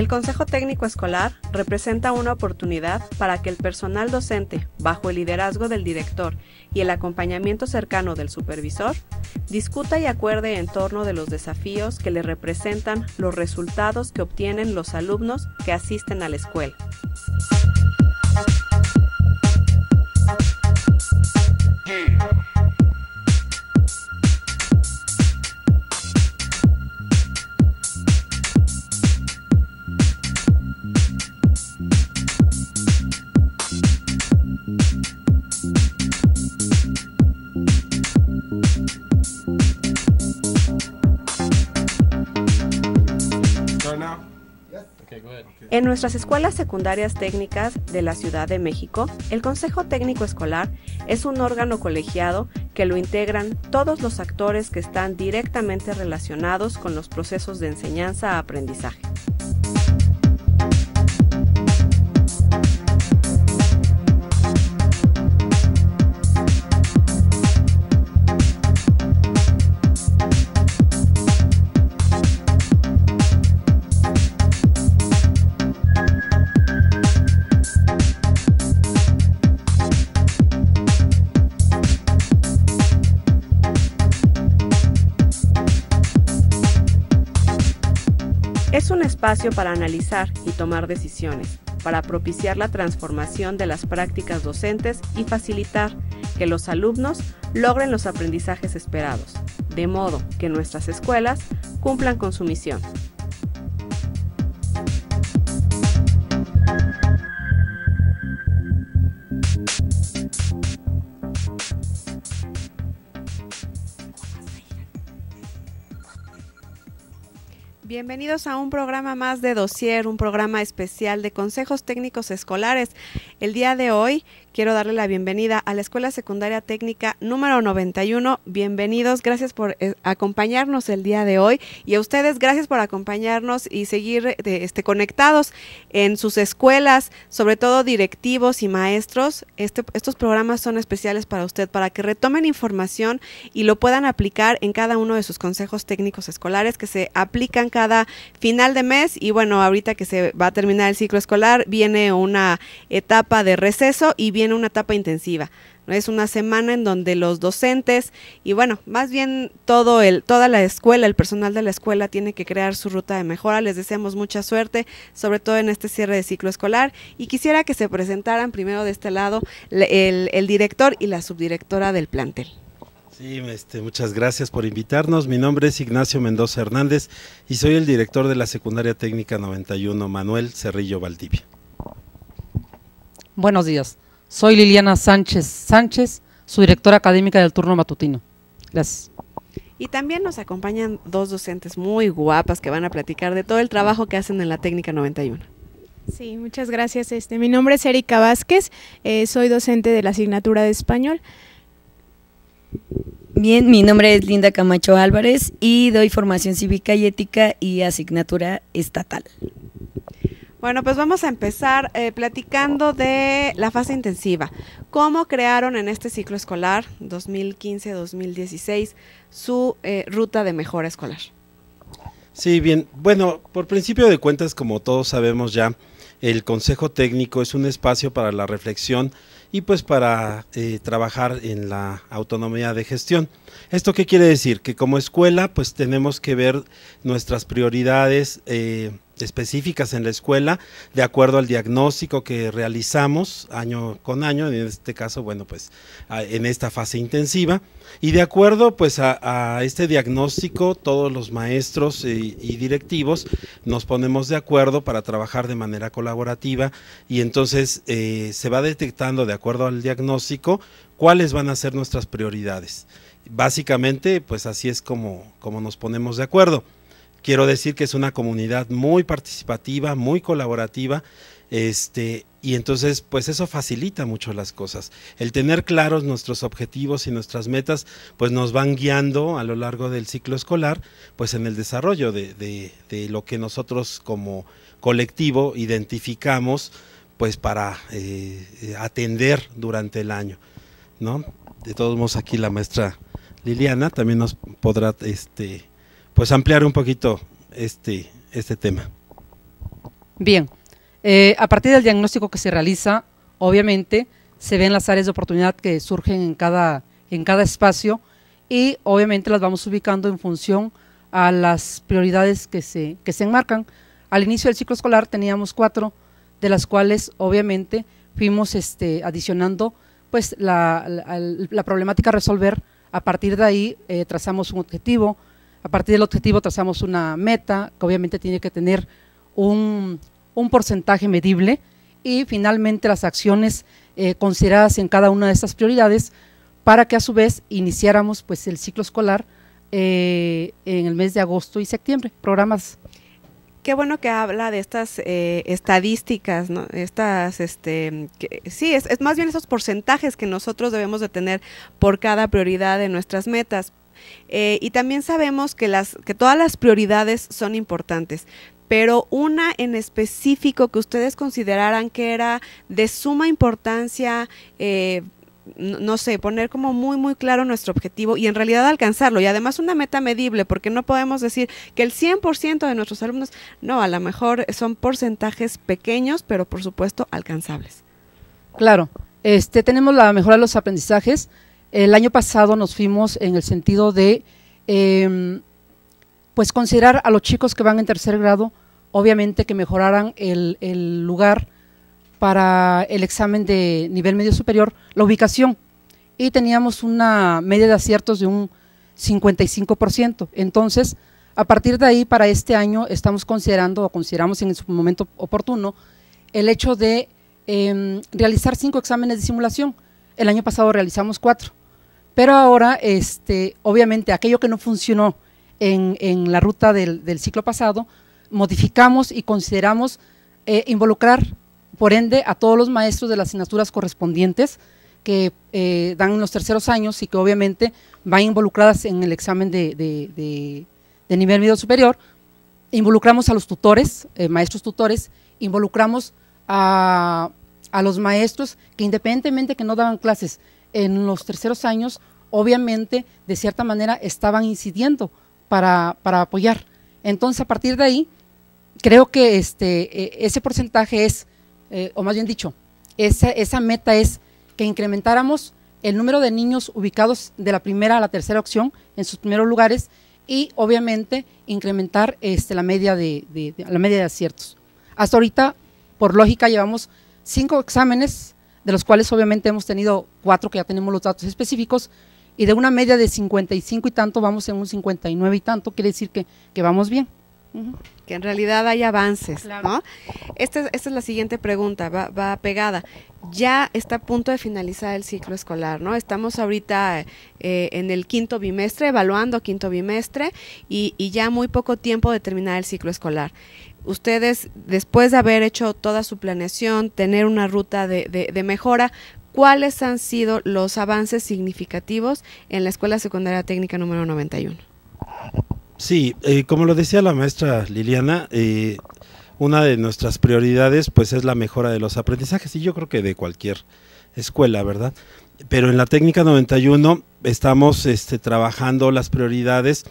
El Consejo Técnico Escolar representa una oportunidad para que el personal docente, bajo el liderazgo del director y el acompañamiento cercano del supervisor, discuta y acuerde en torno de los desafíos que le representan los resultados que obtienen los alumnos que asisten a la escuela. En nuestras escuelas secundarias técnicas de la Ciudad de México, el Consejo Técnico Escolar es un órgano colegiado que lo integran todos los actores que están directamente relacionados con los procesos de enseñanza-aprendizaje. espacio para analizar y tomar decisiones, para propiciar la transformación de las prácticas docentes y facilitar que los alumnos logren los aprendizajes esperados, de modo que nuestras escuelas cumplan con su misión, Bienvenidos a un programa más de Dossier, un programa especial de consejos técnicos escolares. El día de hoy quiero darle la bienvenida a la Escuela Secundaria Técnica número 91. Bienvenidos, gracias por eh, acompañarnos el día de hoy y a ustedes gracias por acompañarnos y seguir eh, este, conectados en sus escuelas, sobre todo directivos y maestros. Este, estos programas son especiales para usted, para que retomen información y lo puedan aplicar en cada uno de sus consejos técnicos escolares que se aplican cada final de mes y bueno, ahorita que se va a terminar el ciclo escolar, viene una etapa de receso y viene tiene una etapa intensiva. ¿no? Es una semana en donde los docentes y bueno, más bien todo el, toda la escuela, el personal de la escuela tiene que crear su ruta de mejora. Les deseamos mucha suerte, sobre todo en este cierre de ciclo escolar. Y quisiera que se presentaran primero de este lado el, el director y la subdirectora del plantel. Sí, este, muchas gracias por invitarnos. Mi nombre es Ignacio Mendoza Hernández y soy el director de la Secundaria Técnica 91 Manuel Cerrillo Valdivia. Buenos días. Soy Liliana Sánchez Sánchez, su directora académica del turno matutino. Gracias. Y también nos acompañan dos docentes muy guapas que van a platicar de todo el trabajo que hacen en la técnica 91. Sí, muchas gracias. Este, mi nombre es Erika Vázquez, eh, soy docente de la asignatura de español. Bien, mi nombre es Linda Camacho Álvarez y doy formación cívica y ética y asignatura estatal. Bueno, pues vamos a empezar eh, platicando de la fase intensiva. ¿Cómo crearon en este ciclo escolar 2015-2016 su eh, ruta de mejora escolar? Sí, bien. Bueno, por principio de cuentas, como todos sabemos ya, el Consejo Técnico es un espacio para la reflexión y pues para eh, trabajar en la autonomía de gestión. ¿Esto qué quiere decir? Que como escuela pues tenemos que ver nuestras prioridades, específicas en la escuela de acuerdo al diagnóstico que realizamos año con año, en este caso, bueno, pues en esta fase intensiva. Y de acuerdo pues a, este diagnóstico, todos los maestros y, directivos nos ponemos de acuerdo para trabajar de manera colaborativa y entonces eh, se va detectando de acuerdo al diagnóstico cuáles van a ser nuestras prioridades. Básicamente, pues así es como, como nos ponemos de acuerdo. Quiero decir que es una comunidad muy participativa, muy colaborativa, este, y entonces pues eso facilita mucho las cosas. El tener claros nuestros objetivos y nuestras metas pues nos van guiando a lo largo del ciclo escolar pues en el desarrollo de, lo que nosotros como colectivo identificamos pues para eh, atender durante el año. ¿no? De todos modos aquí la maestra Liliana también nos podrá este, pues ampliar un poquito este, este tema. Bien, eh, a partir del diagnóstico que se realiza, obviamente se ven las áreas de oportunidad que surgen en cada, en cada espacio y obviamente las vamos ubicando en función a las prioridades que se, que se enmarcan. Al inicio del ciclo escolar teníamos cuatro, de las cuales obviamente fuimos este, adicionando pues la, problemática a resolver. A partir de ahí eh, trazamos un objetivo, a partir del objetivo trazamos una meta que obviamente tiene que tener un, porcentaje medible y finalmente las acciones eh, consideradas en cada una de estas prioridades para que a su vez iniciáramos pues el ciclo escolar eh, en el mes de agosto y septiembre, programas. Qué bueno que habla de estas eh, estadísticas, ¿no? Estas, este, sí, es, es más bien esos porcentajes que nosotros debemos de tener por cada prioridad de nuestras metas, eh, y también sabemos que, las, que todas las prioridades son importantes, pero una en específico que ustedes consideraran que era de suma importancia. Eh, no sé, poner como muy, muy claro nuestro objetivo y en realidad alcanzarlo. Y además una meta medible, porque no podemos decir que el 100% de nuestros alumnos, no, a lo mejor son porcentajes pequeños, pero por supuesto alcanzables. Claro, este, tenemos la mejora de los aprendizajes, el año pasado nos fuimos en el sentido de, em, pues considerar a los chicos que van en tercer grado, obviamente que mejoraran el, lugar para el examen de nivel medio superior, la ubicación. Y teníamos una media de aciertos de un 55%. Entonces, a partir de ahí, para este año, estamos considerando o consideramos en su momento oportuno el hecho de em, realizar cinco exámenes de simulación. El año pasado realizamos cuatro. Pero ahora, este, obviamente, aquello que no funcionó en, la ruta del, ciclo pasado, modificamos y consideramos eh, involucrar, por ende, a todos los maestros de las asignaturas correspondientes que eh, dan en los terceros años y que obviamente van involucradas en el examen de, nivel medio superior. Involucramos a los tutores, eh, maestros tutores, involucramos a, a los maestros que independientemente que no daban clases, en los terceros años, obviamente, de cierta manera, estaban incidiendo para, apoyar. Entonces, a partir de ahí, creo que este, eh, ese porcentaje es, eh, o más bien dicho, esa, esa meta es que incrementáramos el número de niños ubicados de la primera a la tercera opción en sus primeros lugares y obviamente incrementar este, la, media de, la media de aciertos. Hasta ahorita, por lógica, llevamos cinco exámenes de los cuales obviamente hemos tenido cuatro que ya tenemos los datos específicos, y de una media de 55 y tanto vamos en un 59 y tanto, quiere decir que, vamos bien. Que en realidad hay avances, ¿no? Esta, esta, es la siguiente pregunta, va, pegada. Ya está a punto de finalizar el ciclo escolar, ¿no? Estamos ahorita eh, en el quinto bimestre, evaluando quinto bimestre, y, y ya muy poco tiempo de terminar el ciclo escolar ustedes, después de haber hecho toda su planeación, tener una ruta de, mejora, ¿cuáles han sido los avances significativos en la Escuela Secundaria Técnica número 91? Sí, eh, como lo decía la maestra Liliana, eh, una de nuestras prioridades pues es la mejora de los aprendizajes y yo creo que de cualquier escuela, ¿verdad? Pero en la técnica 91 estamos este, trabajando las prioridades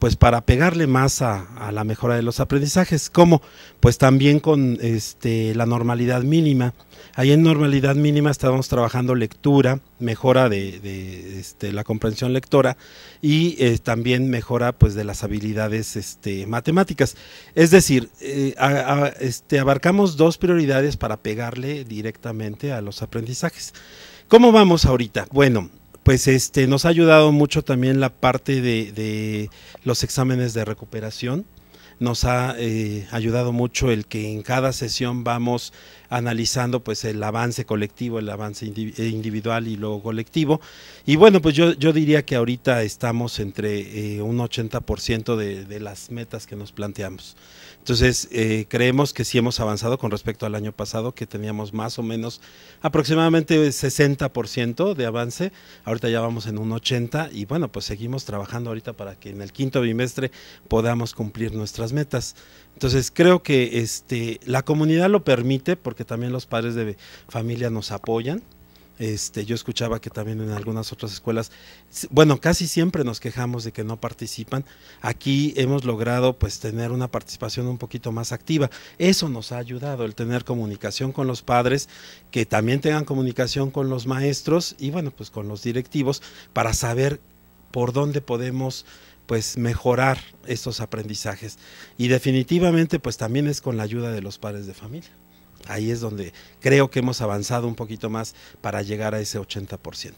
pues para pegarle más a, la mejora de los aprendizajes. ¿Cómo? Pues también con este, la normalidad mínima. Ahí en normalidad mínima estábamos trabajando lectura, mejora de, este, la comprensión lectora y eh, también mejora pues, de las habilidades este, matemáticas. Es decir, eh, este, abarcamos dos prioridades para pegarle directamente a los aprendizajes. ¿Cómo vamos ahorita? Bueno, pues este, nos ha ayudado mucho también la parte de, los exámenes de recuperación. Nos ha eh, ayudado mucho el que en cada sesión vamos analizando pues el avance colectivo, el avance eh, individual y luego colectivo. Y bueno, pues yo, yo diría que ahorita estamos entre eh, un 80% de, de las metas que nos planteamos. Entonces, eh, creemos que sí hemos avanzado con respecto al año pasado, que teníamos más o menos aproximadamente 60% de avance. Ahorita ya vamos en un 80% y bueno, pues seguimos trabajando ahorita para que en el quinto bimestre podamos cumplir nuestras metas. Entonces creo que este, la comunidad lo permite porque también los padres de familia nos apoyan. Este, yo escuchaba que también en algunas otras escuelas, bueno, casi siempre nos quejamos de que no participan. Aquí hemos logrado pues tener una participación un poquito más activa. Eso nos ha ayudado, el tener comunicación con los padres, que también tengan comunicación con los maestros y bueno, pues con los directivos para saber por dónde podemos pues mejorar estos aprendizajes. Y definitivamente pues también es con la ayuda de los padres de familia. Ahí es donde creo que hemos avanzado un poquito más para llegar a ese 80%.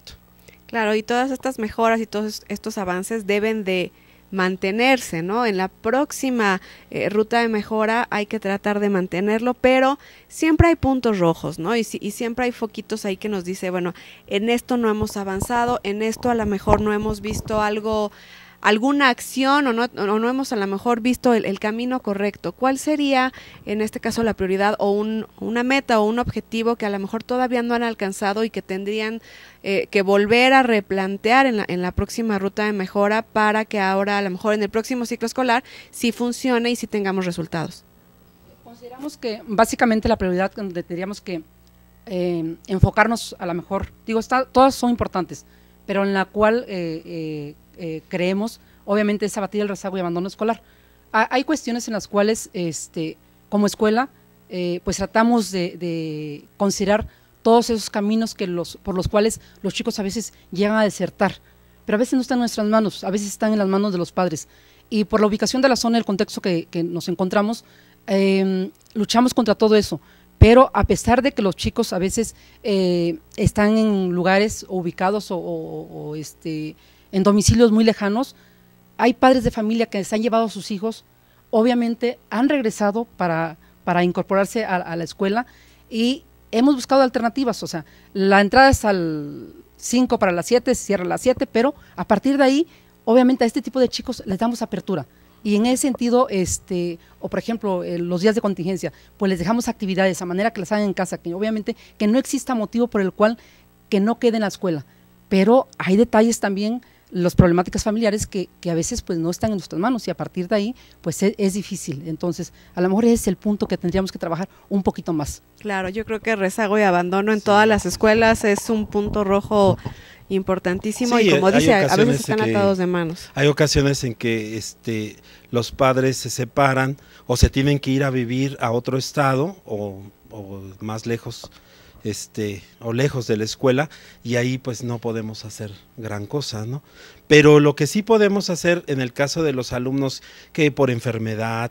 Claro, y todas estas mejoras y todos estos avances deben de mantenerse, ¿no? En la próxima eh, ruta de mejora hay que tratar de mantenerlo, pero siempre hay puntos rojos, ¿no? Y, si, y, siempre hay foquitos ahí que nos dice, bueno, en esto no hemos avanzado, en esto a lo mejor no hemos visto algo, alguna acción o no, o no hemos a lo mejor visto el, camino correcto. ¿Cuál sería en este caso la prioridad o una meta o un objetivo que a lo mejor todavía no han alcanzado y que tendrían eh, que volver a replantear en la, próxima ruta de mejora para que ahora a lo mejor en el próximo ciclo escolar sí funcione y sí tengamos resultados? Consideramos que básicamente la prioridad donde tendríamos que eh, enfocarnos a lo mejor, digo, todas son importantes, pero en la cual eh, eh, creemos, obviamente es abatir el rezago y abandono escolar. hay cuestiones en las cuales, este, como escuela, eh, pues tratamos de, considerar todos esos caminos que los, por los cuales los chicos a veces llegan a desertar, pero a veces no están en nuestras manos, a veces están en las manos de los padres. Y por la ubicación de la zona, el contexto que, nos encontramos, em, luchamos contra todo eso pero a pesar de que los chicos a veces eh, están en lugares ubicados o, o este, en domicilios muy lejanos. Hay padres de familia que se han llevado a sus hijos, obviamente han regresado para, para incorporarse a, la escuela y hemos buscado alternativas, o sea, la entrada es al 5 para las 7, cierra a las 7, pero a partir de ahí, obviamente a este tipo de chicos les damos apertura. Y en ese sentido, este, o por ejemplo, eh, los días de contingencia, pues les dejamos actividades a manera que las hagan en casa, que obviamente que no exista motivo por el cual que no quede en la escuela. Pero hay detalles también las problemáticas familiares que, a veces pues no están en nuestras manos y a partir de ahí pues e, es, difícil. Entonces, a lo mejor es el punto que tendríamos que trabajar un poquito más. Claro, yo creo que rezago y abandono en todas las escuelas es un punto rojo importantísimo y como dice, a veces están atados de manos. Hay ocasiones en que este los padres se separan o se tienen que ir a vivir a otro estado o más lejos este, o lejos de la escuela, y ahí pues no podemos hacer gran cosa, ¿no? Pero lo que sí podemos hacer en el caso de los alumnos que por enfermedad,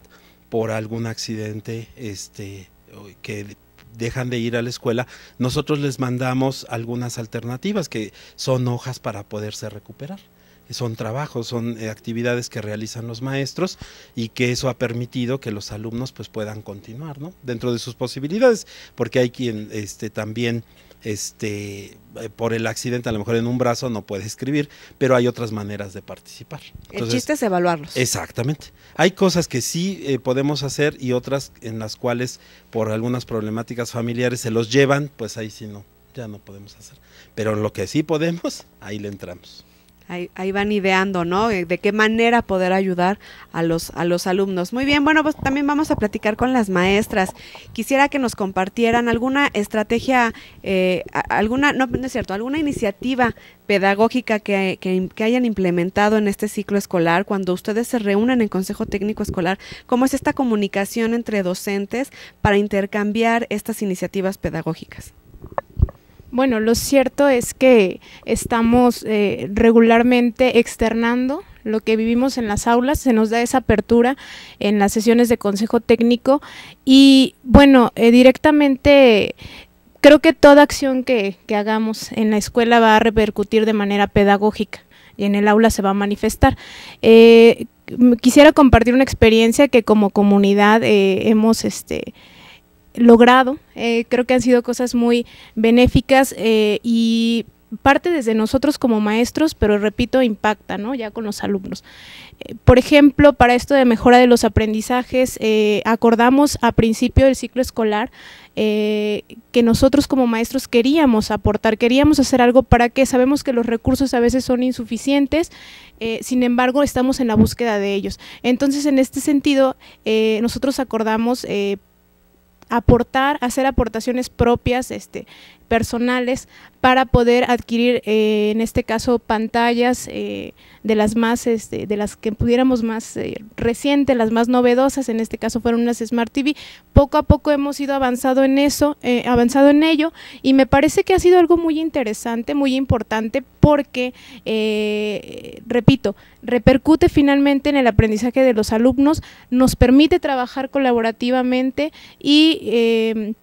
por algún accidente, este, que dejan de ir a la escuela, nosotros les mandamos algunas alternativas que son hojas para poderse recuperar son trabajos, son eh, actividades que realizan los maestros y que eso ha permitido que los alumnos pues puedan continuar, ¿no? Dentro de sus posibilidades, porque hay quien este, también este, eh, por el accidente, a lo mejor en un brazo no puede escribir, pero hay otras maneras de participar. el chiste es evaluarlos. Exactamente. Hay cosas que sí eh, podemos hacer y otras en las cuales por algunas problemáticas familiares se los llevan, pues ahí sí no, ya no podemos hacer. Pero en lo que sí podemos, ahí le entramos. Ahí, van ideando, ¿no? Eh, de qué manera poder ayudar a los, a los alumnos. Muy bien, bueno, pues también vamos a platicar con las maestras. Quisiera que nos compartieran alguna estrategia, eh, alguna, no, es cierto, alguna iniciativa pedagógica que, que, hayan implementado en este ciclo escolar, cuando ustedes se reúnen en Consejo Técnico Escolar, ¿cómo es esta comunicación entre docentes para intercambiar estas iniciativas pedagógicas? Bueno, lo cierto es que estamos eh, regularmente externando lo que vivimos en las aulas, se nos da esa apertura en las sesiones de consejo técnico y bueno, eh, directamente creo que toda acción que, hagamos en la escuela va a repercutir de manera pedagógica y en el aula se va a manifestar. Eh, quisiera compartir una experiencia que como comunidad hemos este, logrado. Eh, creo que han sido cosas muy benéficas eh, y parte desde nosotros como maestros, pero repito, impacta, ¿no? Ya con los alumnos. Eh, por ejemplo, para esto de mejora de los aprendizajes, acordamos a principio del ciclo escolar que nosotros como maestros queríamos aportar, queríamos hacer algo para que sabemos que los recursos a veces son insuficientes, sin embargo, estamos en la búsqueda de ellos. Entonces, en este sentido, nosotros acordamos aportar, hacer aportaciones propias, este, personales, para poder adquirir, eh, en este caso, pantallas eh, de las más, este, de las que pudiéramos más eh, recientes, las más novedosas, en este caso fueron unas Smart TV. Poco a poco hemos ido avanzado en eso, avanzado en ello, y me parece que ha sido algo muy interesante, muy importante, porque, repito, repercute finalmente en el aprendizaje de los alumnos, nos permite trabajar colaborativamente y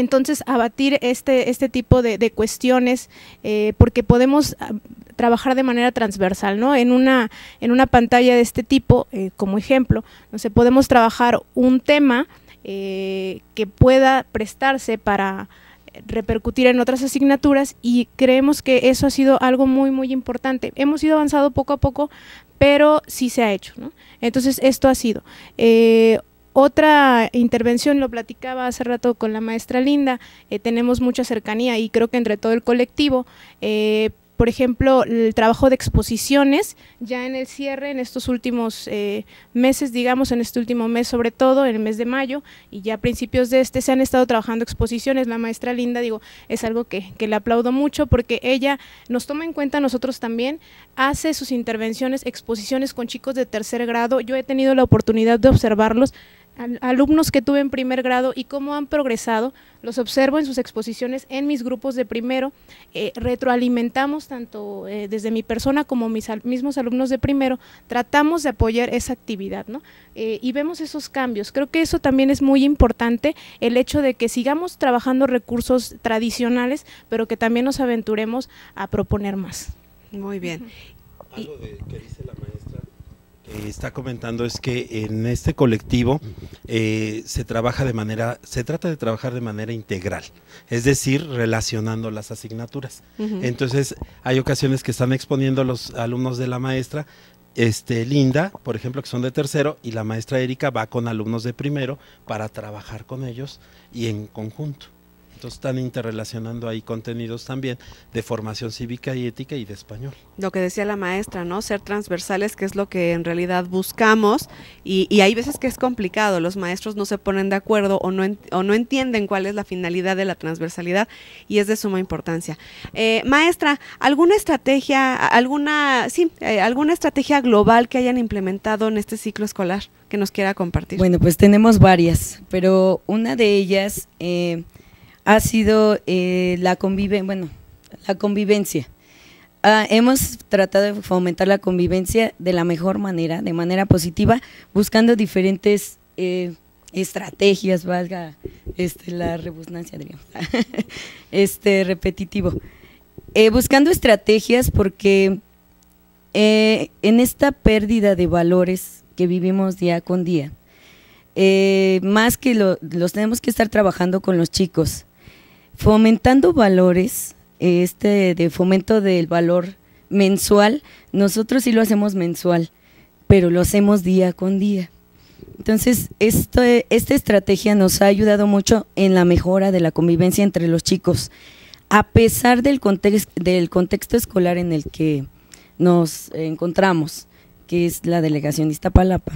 entonces, abatir este, este tipo de, cuestiones, eh, porque podemos ah, trabajar de manera transversal, ¿no? En una, en una pantalla de este tipo, eh, como ejemplo, no sé, podemos trabajar un tema eh, que pueda prestarse para repercutir en otras asignaturas y creemos que eso ha sido algo muy muy importante. Hemos ido avanzando poco a poco, pero sí se ha hecho. ¿no? Entonces esto ha sido. Otra intervención, lo platicaba hace rato con la maestra Linda, eh, tenemos mucha cercanía y creo que entre todo el colectivo. Eh, por ejemplo, el trabajo de exposiciones, ya en el cierre, en estos últimos eh, meses, digamos, en este último mes sobre todo, en el mes de mayo, y ya a principios de este se han estado trabajando exposiciones. La maestra Linda, digo, es algo que, que le aplaudo mucho porque ella nos toma en cuenta nosotros también, hace sus intervenciones, exposiciones con chicos de tercer grado. Yo he tenido la oportunidad de observarlos alumnos que tuve en primer grado y cómo han progresado. Los observo en sus exposiciones en mis grupos de primero. Eh, retroalimentamos tanto eh, desde mi persona como mis mismos alumnos de primero. Tratamos de apoyar esa actividad ¿no? Eh, y vemos esos cambios. Creo que eso también es muy importante, el hecho de que sigamos trabajando recursos tradicionales, pero que también nos aventuremos a proponer más. Muy bien. dice la eh, está comentando es que en este colectivo eh, se trabaja de manera, se trata de trabajar de manera integral, es decir, relacionando las asignaturas. Entonces, hay ocasiones que están exponiendo los alumnos de la maestra, este, Linda, por ejemplo, que son de tercero, y la maestra Erika va con alumnos de primero para trabajar con ellos y en conjunto están interrelacionando ahí contenidos también de formación cívica y ética y de español. Lo que decía la maestra, ¿no? Ser transversales, que es lo que en realidad buscamos. Y, hay veces que es complicado, los maestros no se ponen de acuerdo o no, entienden cuál es la finalidad de la transversalidad y es de suma importancia. Eh, maestra, ¿alguna estrategia, alguna, sí, eh, alguna estrategia global que hayan implementado en este ciclo escolar que nos quiera compartir? Bueno, pues tenemos varias, pero una de ellas... Eh, ha sido eh, la, convive bueno, la convivencia. Ah, hemos tratado de fomentar la convivencia de la mejor manera, de manera positiva, buscando diferentes eh, estrategias, valga este, la rebusnancia, diríamos, este, repetitivo. Eh, buscando estrategias porque eh, en esta pérdida de valores que vivimos día con día, más que los tenemos que estar trabajando con los chicos, Fomentando valores, este de fomento del valor mensual, nosotros sí lo hacemos mensual, pero lo hacemos día con día. Entonces, este, esta estrategia nos ha ayudado mucho en la mejora de la convivencia entre los chicos, a pesar del, del contexto escolar en el que nos encontramos, que es la delegación de Iztapalapa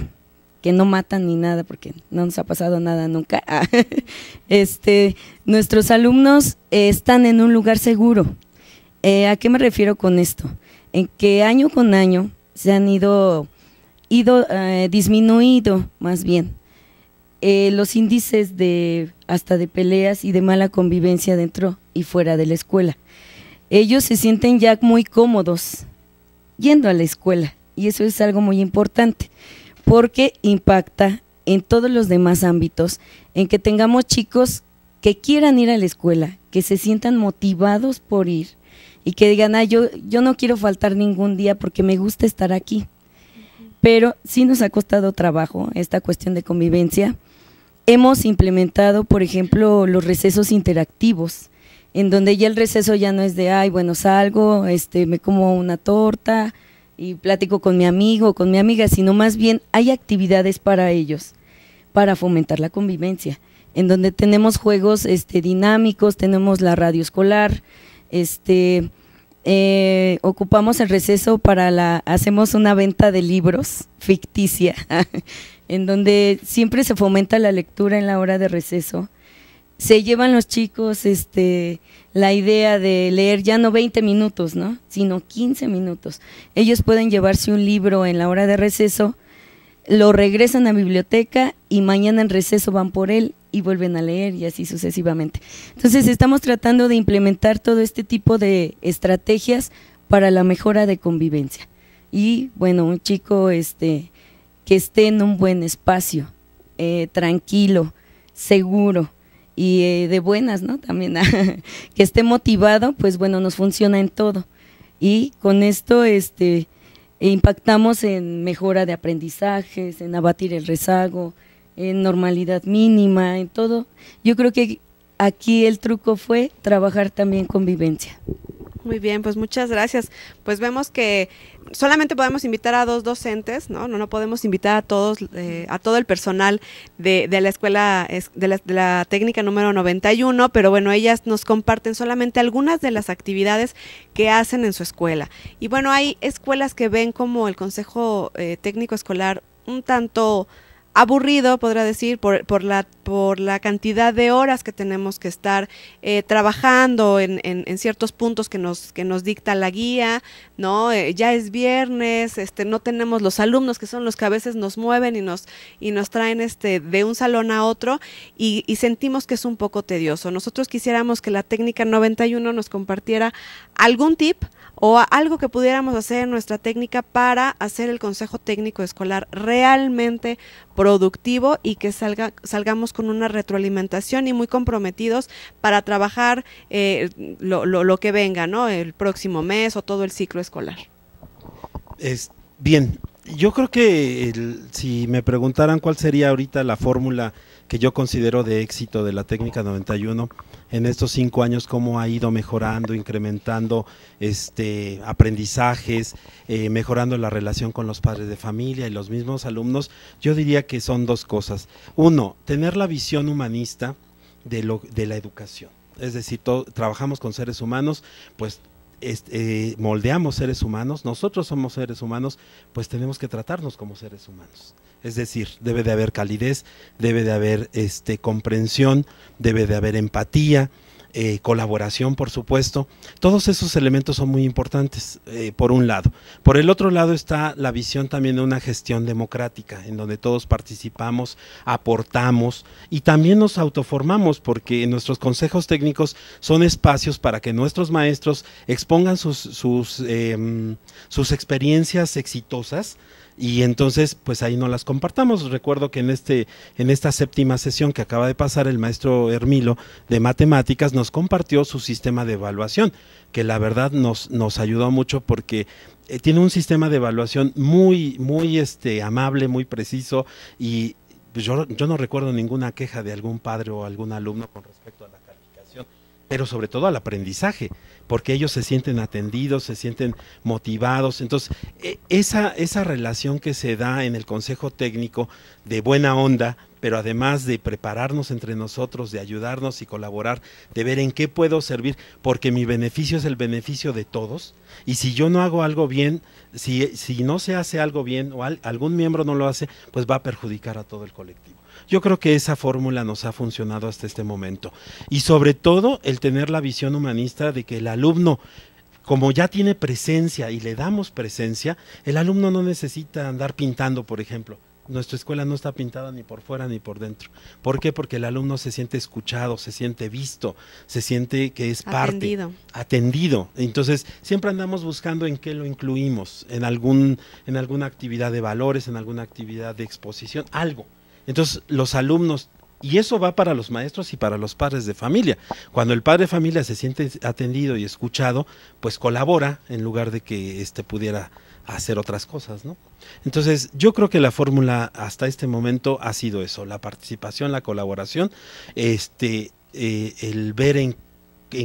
que no matan ni nada, porque no nos ha pasado nada nunca. Ah, este, nuestros alumnos eh, están en un lugar seguro. Eh, ¿A qué me refiero con esto? En que año con año se han ido, ido eh, disminuido más bien los índices de hasta de peleas y de mala convivencia dentro y fuera de la escuela. Ellos se sienten ya muy cómodos yendo a la escuela y eso es algo muy importante porque impacta en todos los demás ámbitos, en que tengamos chicos que quieran ir a la escuela, que se sientan motivados por ir y que digan, ah, yo, yo no quiero faltar ningún día porque me gusta estar aquí. Pero sí nos ha costado trabajo esta cuestión de convivencia. Hemos implementado, por ejemplo, los recesos interactivos, en donde ya el receso ya no es de, ay, bueno, salgo, este, me como una torta, y platico con mi amigo, con mi amiga, sino más bien hay actividades para ellos, para fomentar la convivencia, en donde tenemos juegos este, dinámicos, tenemos la radio escolar, este, eh, ocupamos el receso para la, hacemos una venta de libros ficticia, en donde siempre se fomenta la lectura en la hora de receso se llevan los chicos este, la idea de leer ya no 20 minutos, ¿no? sino 15 minutos. Ellos pueden llevarse un libro en la hora de receso, lo regresan a biblioteca y mañana en receso van por él y vuelven a leer y así sucesivamente. Entonces estamos tratando de implementar todo este tipo de estrategias para la mejora de convivencia. Y bueno, un chico este, que esté en un buen espacio, eh, tranquilo, seguro, y eh, de buenas, ¿no? También que esté motivado, pues bueno, nos funciona en todo. Y con esto este, impactamos en mejora de aprendizajes, en abatir el rezago, en normalidad mínima, en todo. Yo creo que aquí el truco fue trabajar también convivencia. Muy bien, pues muchas gracias. Pues vemos que solamente podemos invitar a dos docentes, ¿no? No, no podemos invitar a todos, eh, a todo el personal de, de la escuela, de la, de la, técnica número 91, pero bueno, ellas nos comparten solamente algunas de las actividades que hacen en su escuela. Y bueno, hay escuelas que ven como el Consejo eh, Técnico Escolar un tanto aburrido, podrá decir, por, por, la, por la cantidad de horas que tenemos que estar eh, trabajando en, ciertos puntos que nos, que nos dicta la guía, ¿no? Eh, ya es viernes, este, no tenemos los alumnos que son los que a veces nos mueven y nos, y nos traen este, de un salón a otro y, y sentimos que es un poco tedioso. Nosotros quisiéramos que la técnica 91 nos compartiera algún tip o algo que pudiéramos hacer en nuestra técnica para hacer el consejo técnico escolar realmente productivo y que salga, salgamos con una retroalimentación y muy comprometidos para trabajar eh, lo, que venga, ¿no? El próximo mes o todo el ciclo escolar. Es, bien, yo creo que si me preguntaran cuál sería ahorita la fórmula que yo considero de éxito de la técnica 91 en estos cinco años, cómo ha ido mejorando, incrementando este, aprendizajes, eh, mejorando la relación con los padres de familia y los mismos alumnos, yo diría que son dos cosas. Uno, tener la visión humanista de, la educación. Es decir, trabajamos con seres humanos, pues eh, moldeamos seres humanos, nosotros somos seres humanos, pues tenemos que tratarnos como seres humanos. Es decir, debe de haber calidez, debe de haber este, comprensión, debe de haber empatía, eh, colaboración, por supuesto. Todos esos elementos son muy importantes, eh, por un lado. Por el otro lado está la visión también de una gestión democrática, en donde todos participamos, aportamos y también nos autoformamos, porque nuestros consejos técnicos son espacios para que nuestros maestros expongan sus, sus em, experiencias exitosas y entonces pues ahí no las compartamos. Recuerdo que en este en esta séptima sesión que acaba de pasar el maestro Hermilo de matemáticas nos compartió su sistema de evaluación, que la verdad nos nos ayudó mucho porque eh, tiene un sistema de evaluación muy muy este amable, muy preciso y pues, yo, yo no recuerdo ninguna queja de algún padre o algún alumno con respecto pero sobre todo al aprendizaje, porque ellos se sienten atendidos, se sienten motivados. Entonces, e, esa, esa relación que se da en el Consejo Técnico de buena onda, pero además de prepararnos entre nosotros, de ayudarnos y colaborar, de ver en qué puedo servir, porque mi beneficio es el beneficio de todos. Y si yo no hago algo bien, si, no se hace algo bien o algún miembro no lo hace, pues va a perjudicar a todo el colectivo. Yo creo que esa fórmula nos ha funcionado hasta este momento. Y sobre todo el tener la visión humanista de que el alumno como ya tiene presencia y le damos presencia, el alumno no necesita andar pintando, por ejemplo nuestra escuela no está pintada ni por fuera ni por dentro. ¿Por qué? Porque el alumno se siente escuchado, se siente visto, se siente que es parte, atendido. Entonces, siempre andamos buscando en qué lo incluimos, en algún en alguna actividad de valores, en alguna actividad de exposición, algo. Entonces, los alumnos y eso va para los maestros y para los padres de familia. Cuando el padre de familia se siente atendido y escuchado, pues colabora en lugar de que este pudiera hacer otras cosas, ¿no? Entonces, yo creo que la fórmula hasta este momento ha sido eso, la participación, la colaboración, este, eh, el ver en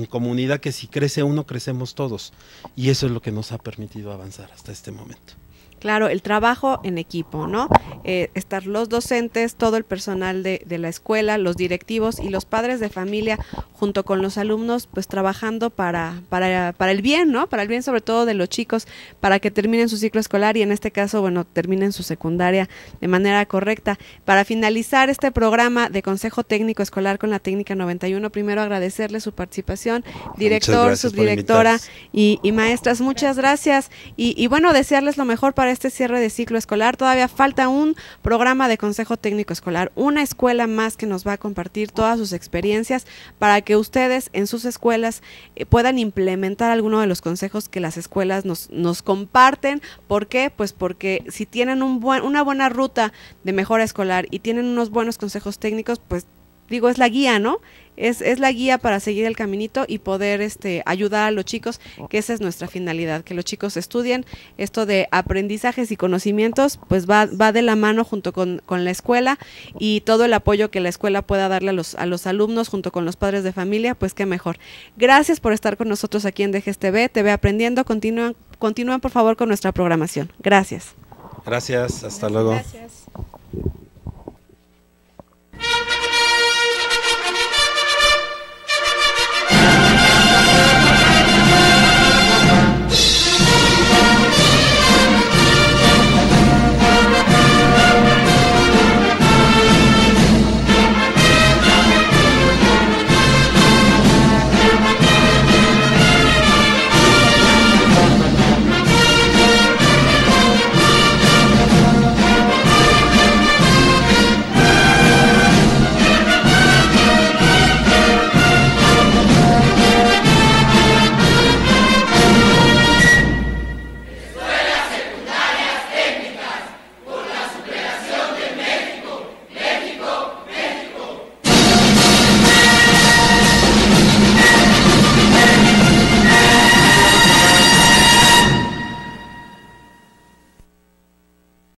comunidad que si crece uno, crecemos todos. Y eso es lo que nos ha permitido avanzar hasta este momento. Claro, el trabajo en equipo, ¿no? Eh, estar los docentes, todo el personal de, la escuela, los directivos y los padres de familia junto con los alumnos, pues trabajando para, para, para el bien, ¿no? Para el bien sobre todo de los chicos, para que terminen su ciclo escolar y en este caso, bueno, terminen su secundaria de manera correcta. Para finalizar este programa de Consejo Técnico Escolar con la Técnica 91, primero agradecerle su participación, director, subdirectora y, y, maestras, muchas gracias y, y bueno, desearles lo mejor para este cierre de ciclo escolar. Todavía falta un programa de Consejo Técnico Escolar, una escuela más que nos va a compartir todas sus experiencias para que ustedes en sus escuelas eh, puedan implementar alguno de los consejos que las escuelas nos, comparten. ¿Por qué? Pues porque si tienen una buena ruta de mejora escolar y tienen unos buenos consejos técnicos, pues digo, es la guía, ¿no? Es, la guía para seguir el caminito y poder este, ayudar a los chicos, oh. que esa es nuestra finalidad, que los chicos estudien. Esto de aprendizajes y conocimientos, pues va, de la mano junto con, la escuela y todo el apoyo que la escuela pueda darle a los, a los alumnos junto con los padres de familia, pues qué mejor. Gracias por estar con nosotros aquí en DGSTV, TV, TV Aprendiendo. Continúan, continúan por favor con nuestra programación. Gracias. Gracias, hasta luego. Gracias.